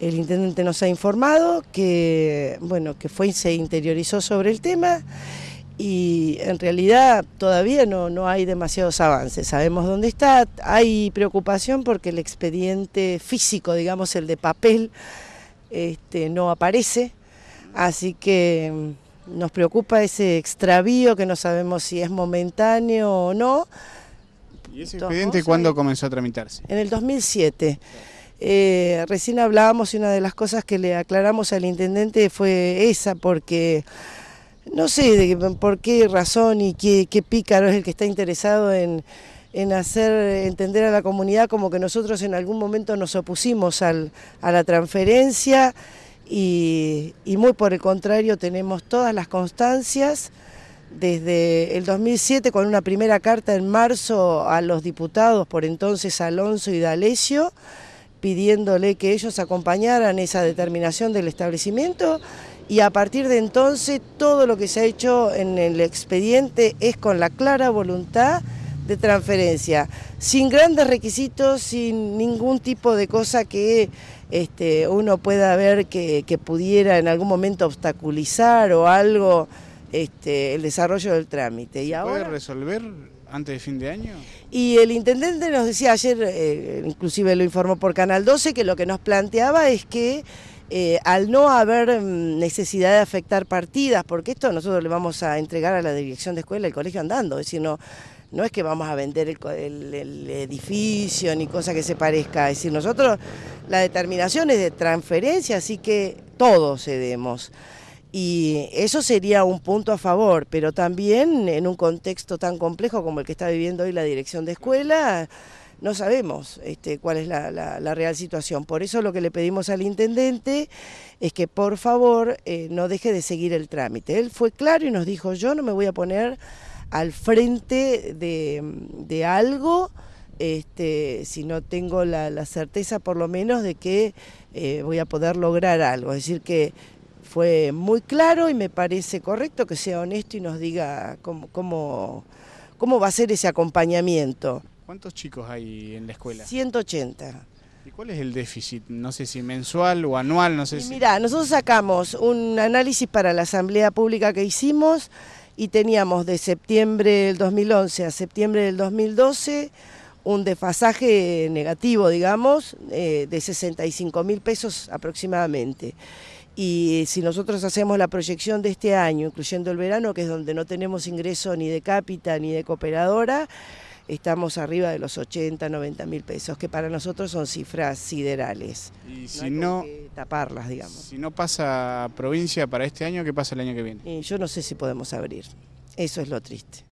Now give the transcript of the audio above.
el intendente nos ha informado que, bueno, que fue se interiorizó sobre el tema y en realidad todavía no, hay demasiados avances. Sabemos dónde está, hay preocupación porque el expediente físico, digamos el de papel, este, no aparece, así que mm, nos preocupa ese extravío que no sabemos si es momentáneo o no. ¿Y ese expediente cuándo comenzó a tramitarse? En el 2007. Eh, recién hablábamos y una de las cosas que le aclaramos al intendente fue esa, porque no sé por qué razón y qué, pícaro es el que está interesado en, hacer entender a la comunidad como que nosotros en algún momento nos opusimos a la transferencia y, y muy por el contrario tenemos todas las constancias desde el 2007 con una primera carta en marzo a los diputados por entonces Alonso y D'Alessio pidiéndole que ellos acompañaran esa determinación del establecimiento y a partir de entonces todo lo que se ha hecho en el expediente es con la clara voluntad de transferencia, sin grandes requisitos, sin ningún tipo de cosa que este, uno pueda ver que, que pudiera en algún momento obstaculizar o algo. Este, el desarrollo del trámite. y ahora, ¿Puede resolver antes de fin de año? Y el intendente nos decía ayer, eh, inclusive lo informó por Canal 12, que lo que nos planteaba es que eh, al no haber mm, necesidad de afectar partidas, porque esto nosotros le vamos a entregar a la dirección de escuela el colegio andando, es decir, no, no es que vamos a vender el, el, edificio ni cosa que se parezca, es decir, nosotros la determinación es de transferencia, así que todos cedemos. Y eso sería un punto a favor, pero también en un contexto tan complejo como el que está viviendo hoy la dirección de escuela, no sabemos este, cuál es la, real situación. Por eso lo que le pedimos al intendente es que por favor eh, no deje de seguir el trámite. Él fue claro y nos dijo, yo no me voy a poner al frente de, algo este, si no tengo la, certeza por lo menos de que eh, voy a poder lograr algo. Es decir, que fue muy claro y me parece correcto que sea honesto y nos diga cómo, cómo, va a ser ese acompañamiento. ¿Cuántos chicos hay en la escuela? 180. ¿Y cuál es el déficit? No sé si mensual o anual, no sé Mirá, nosotros sacamos un análisis para la asamblea pública que hicimos y teníamos de septiembre del 2011 a septiembre del 2012 un desfasaje negativo, digamos, eh, de 65 mil pesos aproximadamente. Y eh, si nosotros hacemos la proyección de este año, incluyendo el verano, que es donde no tenemos ingreso ni de cápita ni de cooperadora, estamos arriba de los 80, 90 mil pesos, que para nosotros son cifras siderales. Y si no, taparlas, digamos. Si no pasa provincia para este año, ¿qué pasa el año que viene? yo no sé si podemos abrir. Eso es lo triste.